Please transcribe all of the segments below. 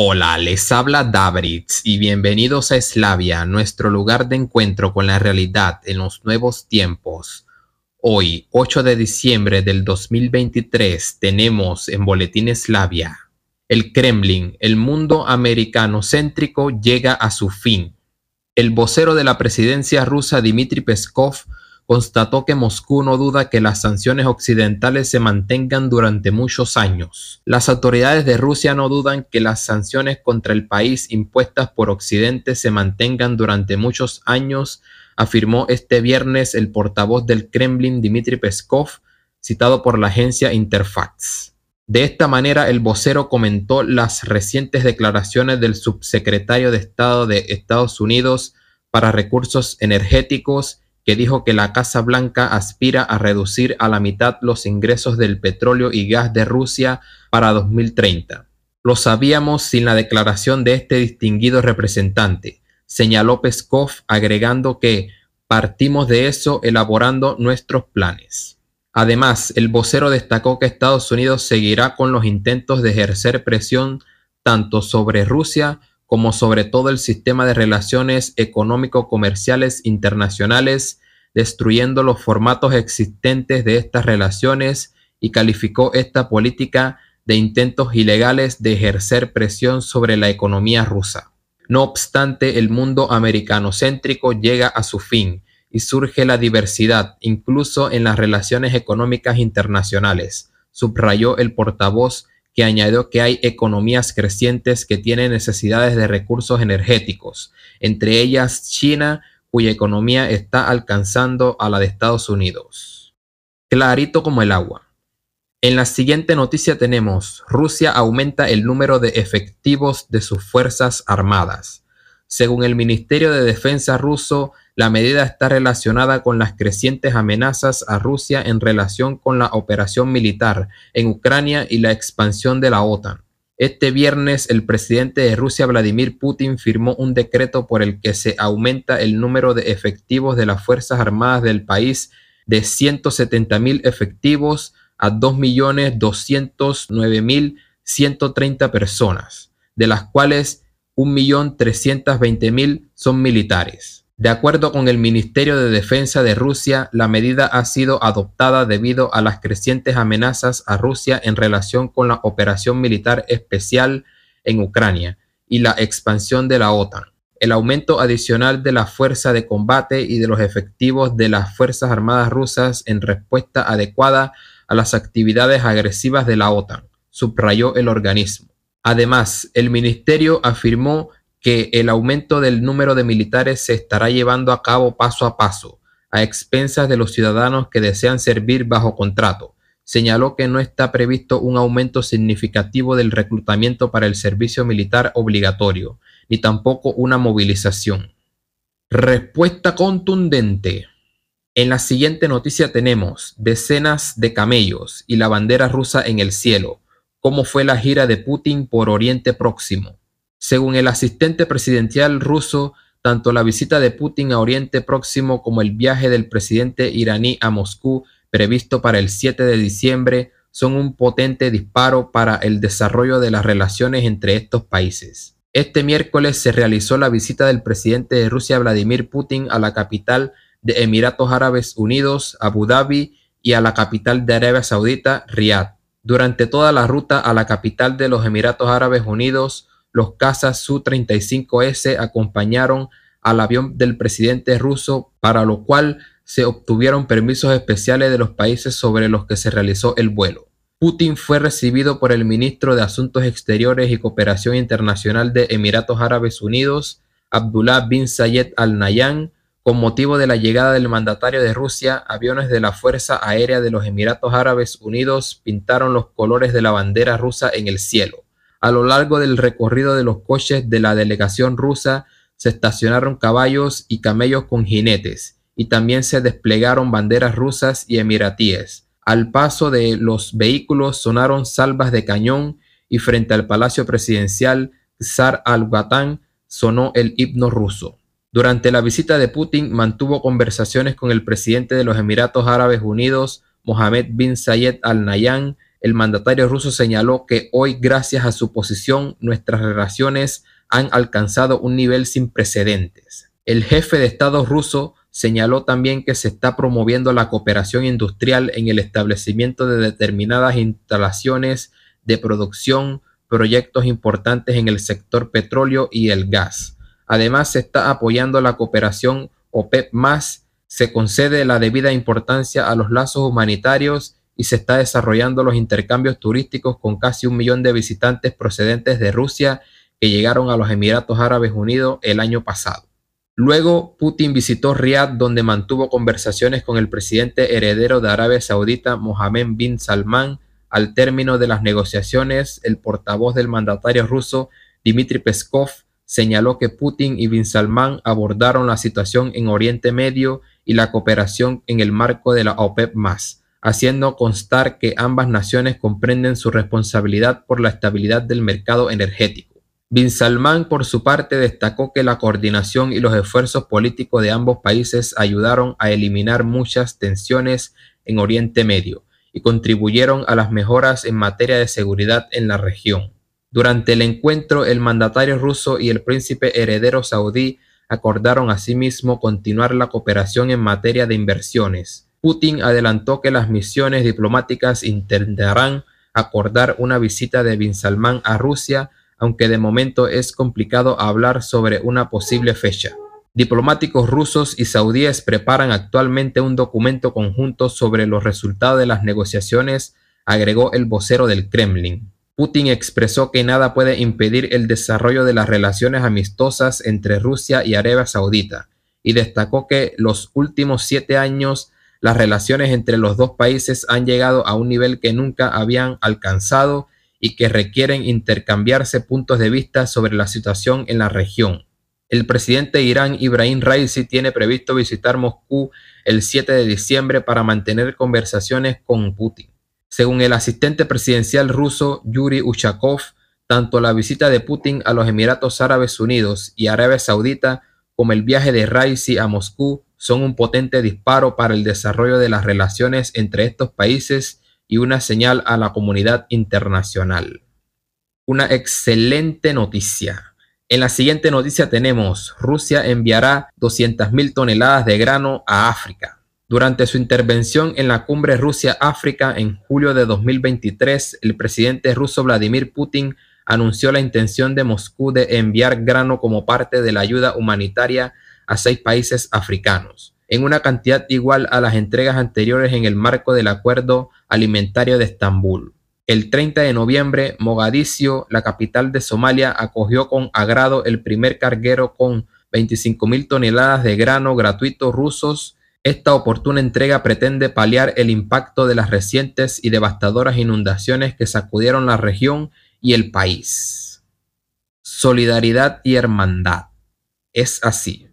Hola, les habla Dabritz y bienvenidos a Eslavia, nuestro lugar de encuentro con la realidad en los nuevos tiempos. Hoy, 8 de diciembre del 2023, tenemos en Boletín Eslavia. El Kremlin, el mundo americano céntrico, llega a su fin. El vocero de la presidencia rusa, Dmitry Peskov, constató que Moscú no duda que las sanciones occidentales se mantengan durante muchos años. Las autoridades de Rusia no dudan que las sanciones contra el país impuestas por Occidente se mantengan durante muchos años, afirmó este viernes el portavoz del Kremlin Dmitry Peskov, citado por la agencia Interfax. De esta manera, el vocero comentó las recientes declaraciones del subsecretario de Estado de Estados Unidos para Recursos Energéticos, que dijo que la Casa Blanca aspira a reducir a la mitad los ingresos del petróleo y gas de Rusia para 2030. Lo sabíamos sin la declaración de este distinguido representante, señaló Peskov agregando que partimos de eso elaborando nuestros planes. Además, el vocero destacó que Estados Unidos seguirá con los intentos de ejercer presión tanto sobre Rusia como sobre todo el sistema de relaciones económico-comerciales internacionales, destruyendo los formatos existentes de estas relaciones y calificó esta política de intentos ilegales de ejercer presión sobre la economía rusa. No obstante, el mundo americanocéntrico llega a su fin y surge la diversidad, incluso en las relaciones económicas internacionales, subrayó el portavoz que añadió que hay economías crecientes que tienen necesidades de recursos energéticos, entre ellas China, cuya economía está alcanzando a la de Estados Unidos. Clarito como el agua. En la siguiente noticia tenemos, Rusia aumenta el número de efectivos de sus Fuerzas Armadas. Según el Ministerio de Defensa ruso, la medida está relacionada con las crecientes amenazas a Rusia en relación con la operación militar en Ucrania y la expansión de la OTAN. Este viernes, el presidente de Rusia, Vladimir Putin, firmó un decreto por el que se aumenta el número de efectivos de las Fuerzas Armadas del país de 170.000 efectivos a 2.209.130 personas, de las cuales 1.320.000 son militares. De acuerdo con el Ministerio de Defensa de Rusia, la medida ha sido adoptada debido a las crecientes amenazas a Rusia en relación con la operación militar especial en Ucrania y la expansión de la OTAN. El aumento adicional de la fuerza de combate y de los efectivos de las Fuerzas Armadas rusas en respuesta adecuada a las actividades agresivas de la OTAN, subrayó el organismo. Además, el ministerio afirmó que el aumento del número de militares se estará llevando a cabo paso a paso, a expensas de los ciudadanos que desean servir bajo contrato. Señaló que no está previsto un aumento significativo del reclutamiento para el servicio militar obligatorio, ni tampoco una movilización. Respuesta contundente. En la siguiente noticia tenemos decenas de camellos y la bandera rusa en el cielo. ¿Cómo fue la gira de Putin por Oriente Próximo? Según el asistente presidencial ruso, tanto la visita de Putin a Oriente Próximo como el viaje del presidente iraní a Moscú previsto para el 7 de diciembre son un potente disparo para el desarrollo de las relaciones entre estos países. Este miércoles se realizó la visita del presidente de Rusia Vladimir Putin a la capital de Emiratos Árabes Unidos, Abu Dhabi, y a la capital de Arabia Saudita, Riyadh. Durante toda la ruta a la capital de los Emiratos Árabes Unidos, los cazas Su-35S acompañaron al avión del presidente ruso, para lo cual se obtuvieron permisos especiales de los países sobre los que se realizó el vuelo. Putin fue recibido por el ministro de Asuntos Exteriores y Cooperación Internacional de Emiratos Árabes Unidos, Abdullah bin Zayed Al nayan con motivo de la llegada del mandatario de Rusia, aviones de la Fuerza Aérea de los Emiratos Árabes Unidos pintaron los colores de la bandera rusa en el cielo. A lo largo del recorrido de los coches de la delegación rusa se estacionaron caballos y camellos con jinetes, y también se desplegaron banderas rusas y emiratíes. Al paso de los vehículos sonaron salvas de cañón y frente al Palacio Presidencial Tsar al batán sonó el himno ruso. Durante la visita de Putin mantuvo conversaciones con el presidente de los Emiratos Árabes Unidos, Mohammed bin Zayed Al nayan el mandatario ruso señaló que hoy, gracias a su posición, nuestras relaciones han alcanzado un nivel sin precedentes. El jefe de Estado ruso señaló también que se está promoviendo la cooperación industrial en el establecimiento de determinadas instalaciones de producción, proyectos importantes en el sector petróleo y el gas. Además, se está apoyando la cooperación OPEP más, se concede la debida importancia a los lazos humanitarios y se está desarrollando los intercambios turísticos con casi un millón de visitantes procedentes de Rusia que llegaron a los Emiratos Árabes Unidos el año pasado. Luego, Putin visitó Riad, donde mantuvo conversaciones con el presidente heredero de Arabia Saudita, Mohammed bin Salman. Al término de las negociaciones, el portavoz del mandatario ruso, Dmitry Peskov, señaló que Putin y bin Salman abordaron la situación en Oriente Medio y la cooperación en el marco de la OPEP haciendo constar que ambas naciones comprenden su responsabilidad por la estabilidad del mercado energético. Bin Salman, por su parte, destacó que la coordinación y los esfuerzos políticos de ambos países ayudaron a eliminar muchas tensiones en Oriente Medio y contribuyeron a las mejoras en materia de seguridad en la región. Durante el encuentro, el mandatario ruso y el príncipe heredero saudí acordaron asimismo continuar la cooperación en materia de inversiones, Putin adelantó que las misiones diplomáticas intentarán acordar una visita de Bin Salman a Rusia, aunque de momento es complicado hablar sobre una posible fecha. Diplomáticos rusos y saudíes preparan actualmente un documento conjunto sobre los resultados de las negociaciones, agregó el vocero del Kremlin. Putin expresó que nada puede impedir el desarrollo de las relaciones amistosas entre Rusia y Arabia Saudita, y destacó que los últimos siete años las relaciones entre los dos países han llegado a un nivel que nunca habían alcanzado y que requieren intercambiarse puntos de vista sobre la situación en la región. El presidente de Irán, Ibrahim Raisi, tiene previsto visitar Moscú el 7 de diciembre para mantener conversaciones con Putin. Según el asistente presidencial ruso Yuri Ushakov, tanto la visita de Putin a los Emiratos Árabes Unidos y Arabia Saudita como el viaje de Raisi a Moscú son un potente disparo para el desarrollo de las relaciones entre estos países y una señal a la comunidad internacional. Una excelente noticia. En la siguiente noticia tenemos, Rusia enviará 200.000 toneladas de grano a África. Durante su intervención en la cumbre Rusia-África en julio de 2023, el presidente ruso Vladimir Putin anunció la intención de Moscú de enviar grano como parte de la ayuda humanitaria a seis países africanos, en una cantidad igual a las entregas anteriores en el marco del Acuerdo Alimentario de Estambul. El 30 de noviembre, Mogadiscio, la capital de Somalia, acogió con agrado el primer carguero con 25.000 toneladas de grano gratuito rusos esta oportuna entrega pretende paliar el impacto de las recientes y devastadoras inundaciones que sacudieron la región y el país. Solidaridad y hermandad. Es así.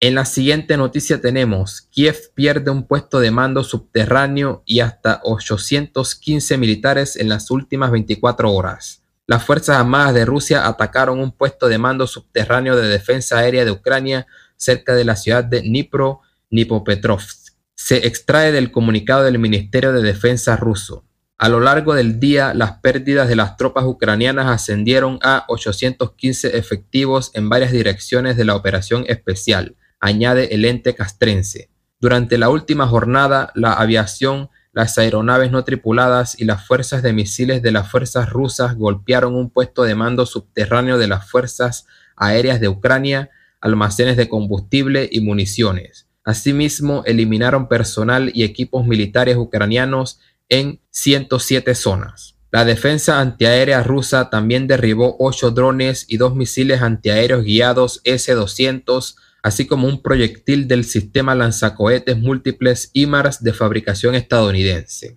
En la siguiente noticia tenemos, Kiev pierde un puesto de mando subterráneo y hasta 815 militares en las últimas 24 horas. Las Fuerzas Armadas de Rusia atacaron un puesto de mando subterráneo de defensa aérea de Ucrania cerca de la ciudad de Dnipro, Nipopetrovsk. Se extrae del comunicado del Ministerio de Defensa ruso. A lo largo del día, las pérdidas de las tropas ucranianas ascendieron a 815 efectivos en varias direcciones de la operación especial, añade el ente castrense. Durante la última jornada, la aviación, las aeronaves no tripuladas y las fuerzas de misiles de las fuerzas rusas golpearon un puesto de mando subterráneo de las fuerzas aéreas de Ucrania, almacenes de combustible y municiones. Asimismo, eliminaron personal y equipos militares ucranianos en 107 zonas. La defensa antiaérea rusa también derribó 8 drones y 2 misiles antiaéreos guiados S-200, así como un proyectil del sistema lanzacohetes múltiples IMARS de fabricación estadounidense.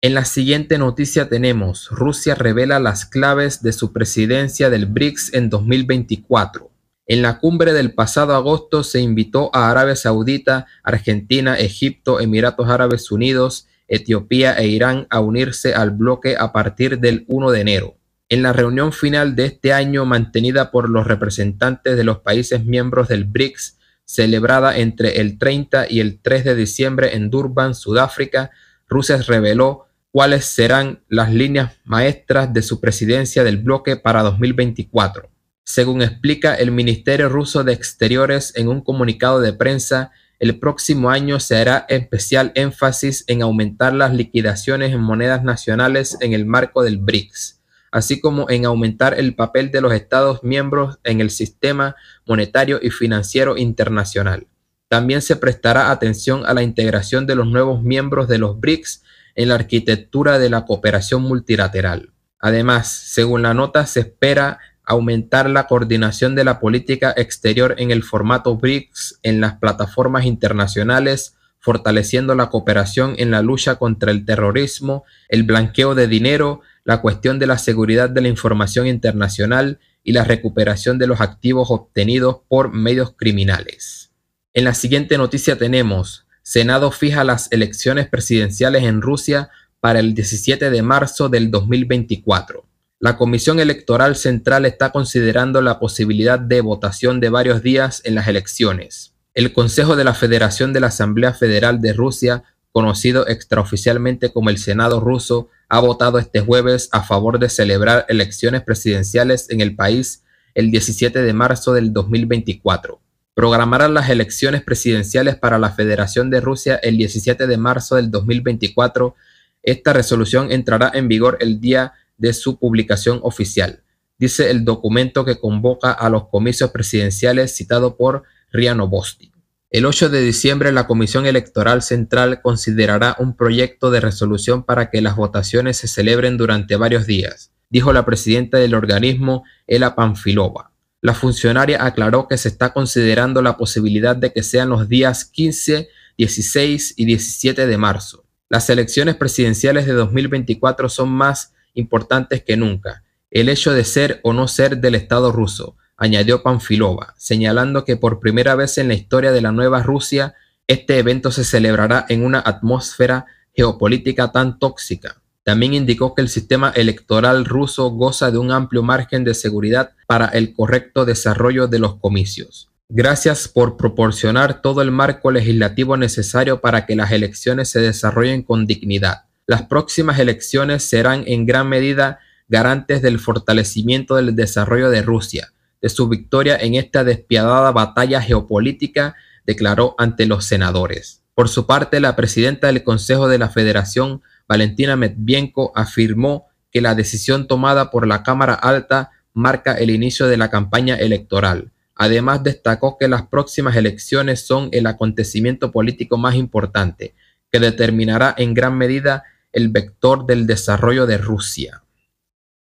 En la siguiente noticia tenemos, Rusia revela las claves de su presidencia del BRICS en 2024. En la cumbre del pasado agosto se invitó a Arabia Saudita, Argentina, Egipto, Emiratos Árabes Unidos Etiopía e Irán a unirse al bloque a partir del 1 de enero. En la reunión final de este año mantenida por los representantes de los países miembros del BRICS, celebrada entre el 30 y el 3 de diciembre en Durban, Sudáfrica, Rusia reveló cuáles serán las líneas maestras de su presidencia del bloque para 2024. Según explica el Ministerio ruso de Exteriores en un comunicado de prensa, el próximo año se hará especial énfasis en aumentar las liquidaciones en monedas nacionales en el marco del BRICS, así como en aumentar el papel de los Estados miembros en el sistema monetario y financiero internacional. También se prestará atención a la integración de los nuevos miembros de los BRICS en la arquitectura de la cooperación multilateral. Además, según la nota, se espera aumentar la coordinación de la política exterior en el formato BRICS en las plataformas internacionales, fortaleciendo la cooperación en la lucha contra el terrorismo, el blanqueo de dinero, la cuestión de la seguridad de la información internacional y la recuperación de los activos obtenidos por medios criminales. En la siguiente noticia tenemos, Senado fija las elecciones presidenciales en Rusia para el 17 de marzo del 2024. La Comisión Electoral Central está considerando la posibilidad de votación de varios días en las elecciones. El Consejo de la Federación de la Asamblea Federal de Rusia, conocido extraoficialmente como el Senado ruso, ha votado este jueves a favor de celebrar elecciones presidenciales en el país el 17 de marzo del 2024. Programarán las elecciones presidenciales para la Federación de Rusia el 17 de marzo del 2024. Esta resolución entrará en vigor el día de su publicación oficial. Dice el documento que convoca a los comicios presidenciales citado por Riano Bosti. El 8 de diciembre la Comisión Electoral Central considerará un proyecto de resolución para que las votaciones se celebren durante varios días, dijo la presidenta del organismo, Ela Panfilova. La funcionaria aclaró que se está considerando la posibilidad de que sean los días 15, 16 y 17 de marzo. Las elecciones presidenciales de 2024 son más importantes que nunca, el hecho de ser o no ser del Estado ruso, añadió Panfilova, señalando que por primera vez en la historia de la nueva Rusia, este evento se celebrará en una atmósfera geopolítica tan tóxica. También indicó que el sistema electoral ruso goza de un amplio margen de seguridad para el correcto desarrollo de los comicios. Gracias por proporcionar todo el marco legislativo necesario para que las elecciones se desarrollen con dignidad, las próximas elecciones serán en gran medida garantes del fortalecimiento del desarrollo de Rusia, de su victoria en esta despiadada batalla geopolítica, declaró ante los senadores. Por su parte, la presidenta del Consejo de la Federación, Valentina Medvienko, afirmó que la decisión tomada por la Cámara Alta marca el inicio de la campaña electoral. Además, destacó que las próximas elecciones son el acontecimiento político más importante, que determinará en gran medida el vector del desarrollo de Rusia.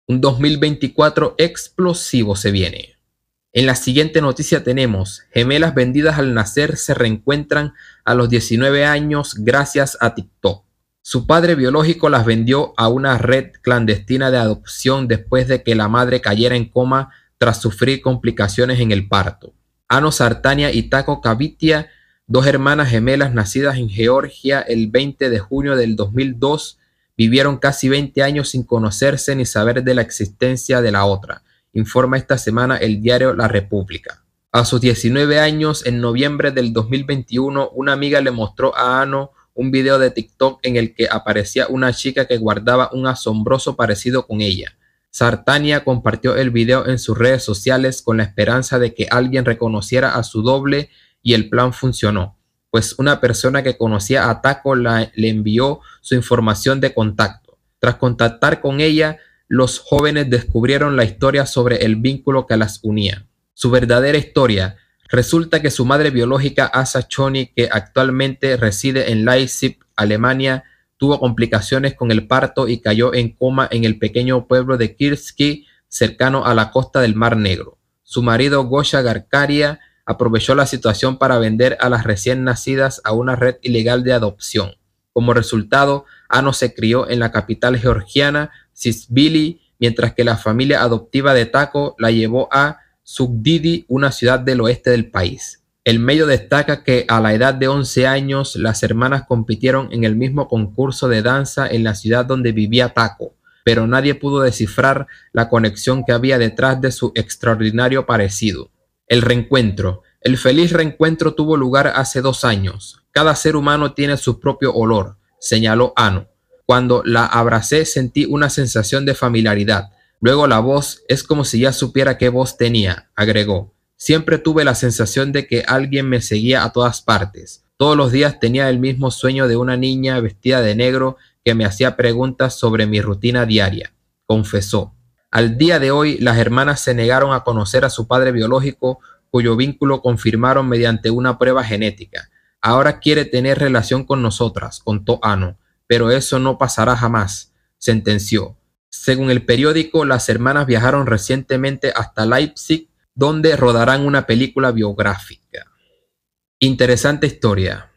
Un 2024 explosivo se viene. En la siguiente noticia tenemos, gemelas vendidas al nacer se reencuentran a los 19 años gracias a TikTok. Su padre biológico las vendió a una red clandestina de adopción después de que la madre cayera en coma tras sufrir complicaciones en el parto. Ano Sartania y Taco Cavitia Dos hermanas gemelas nacidas en Georgia el 20 de junio del 2002 vivieron casi 20 años sin conocerse ni saber de la existencia de la otra, informa esta semana el diario La República. A sus 19 años, en noviembre del 2021, una amiga le mostró a Ano un video de TikTok en el que aparecía una chica que guardaba un asombroso parecido con ella. Sartania compartió el video en sus redes sociales con la esperanza de que alguien reconociera a su doble y el plan funcionó, pues una persona que conocía a Taco le envió su información de contacto. Tras contactar con ella, los jóvenes descubrieron la historia sobre el vínculo que las unía. Su verdadera historia. Resulta que su madre biológica, Asa Choni, que actualmente reside en Leipzig, Alemania, tuvo complicaciones con el parto y cayó en coma en el pequeño pueblo de Kirski, cercano a la costa del Mar Negro. Su marido Gosha Garcaria aprovechó la situación para vender a las recién nacidas a una red ilegal de adopción. Como resultado, Ano se crió en la capital georgiana, Sisbili, mientras que la familia adoptiva de Taco la llevó a Subdidi, una ciudad del oeste del país. El medio destaca que a la edad de 11 años las hermanas compitieron en el mismo concurso de danza en la ciudad donde vivía Taco, pero nadie pudo descifrar la conexión que había detrás de su extraordinario parecido. El reencuentro. El feliz reencuentro tuvo lugar hace dos años. Cada ser humano tiene su propio olor, señaló Ano. Cuando la abracé sentí una sensación de familiaridad. Luego la voz es como si ya supiera qué voz tenía, agregó. Siempre tuve la sensación de que alguien me seguía a todas partes. Todos los días tenía el mismo sueño de una niña vestida de negro que me hacía preguntas sobre mi rutina diaria, confesó. Al día de hoy, las hermanas se negaron a conocer a su padre biológico, cuyo vínculo confirmaron mediante una prueba genética. Ahora quiere tener relación con nosotras, contó Ano, pero eso no pasará jamás, sentenció. Según el periódico, las hermanas viajaron recientemente hasta Leipzig, donde rodarán una película biográfica. Interesante historia.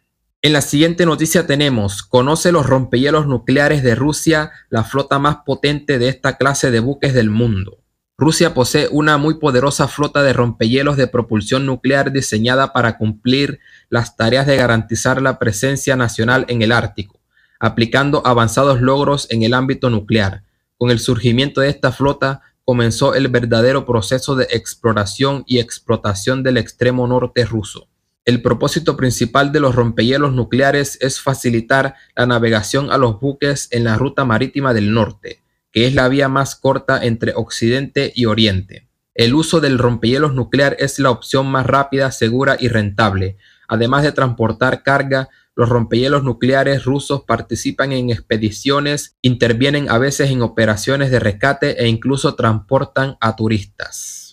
En la siguiente noticia tenemos, conoce los rompehielos nucleares de Rusia, la flota más potente de esta clase de buques del mundo. Rusia posee una muy poderosa flota de rompehielos de propulsión nuclear diseñada para cumplir las tareas de garantizar la presencia nacional en el Ártico, aplicando avanzados logros en el ámbito nuclear. Con el surgimiento de esta flota comenzó el verdadero proceso de exploración y explotación del extremo norte ruso. El propósito principal de los rompehielos nucleares es facilitar la navegación a los buques en la ruta marítima del norte, que es la vía más corta entre Occidente y Oriente. El uso del rompehielos nuclear es la opción más rápida, segura y rentable. Además de transportar carga, los rompehielos nucleares rusos participan en expediciones, intervienen a veces en operaciones de rescate e incluso transportan a turistas.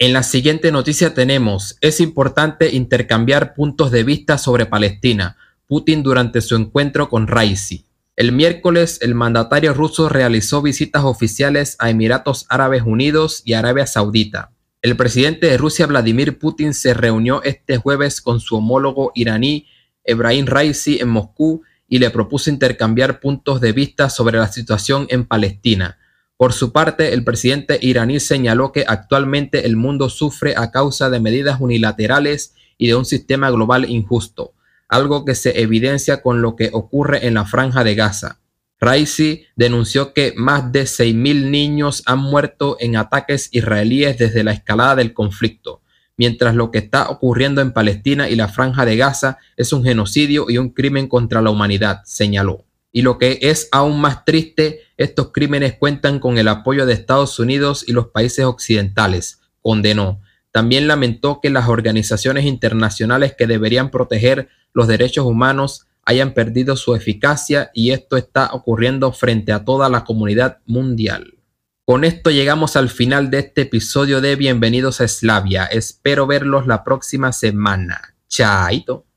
En la siguiente noticia tenemos, es importante intercambiar puntos de vista sobre Palestina, Putin durante su encuentro con Raisi. El miércoles, el mandatario ruso realizó visitas oficiales a Emiratos Árabes Unidos y Arabia Saudita. El presidente de Rusia, Vladimir Putin, se reunió este jueves con su homólogo iraní, Ebrahim Raisi, en Moscú y le propuso intercambiar puntos de vista sobre la situación en Palestina. Por su parte, el presidente iraní señaló que actualmente el mundo sufre a causa de medidas unilaterales y de un sistema global injusto, algo que se evidencia con lo que ocurre en la franja de Gaza. Raisi denunció que más de 6.000 niños han muerto en ataques israelíes desde la escalada del conflicto, mientras lo que está ocurriendo en Palestina y la franja de Gaza es un genocidio y un crimen contra la humanidad, señaló. Y lo que es aún más triste, estos crímenes cuentan con el apoyo de Estados Unidos y los países occidentales, condenó. También lamentó que las organizaciones internacionales que deberían proteger los derechos humanos hayan perdido su eficacia y esto está ocurriendo frente a toda la comunidad mundial. Con esto llegamos al final de este episodio de Bienvenidos a Eslavia. Espero verlos la próxima semana. Chaito.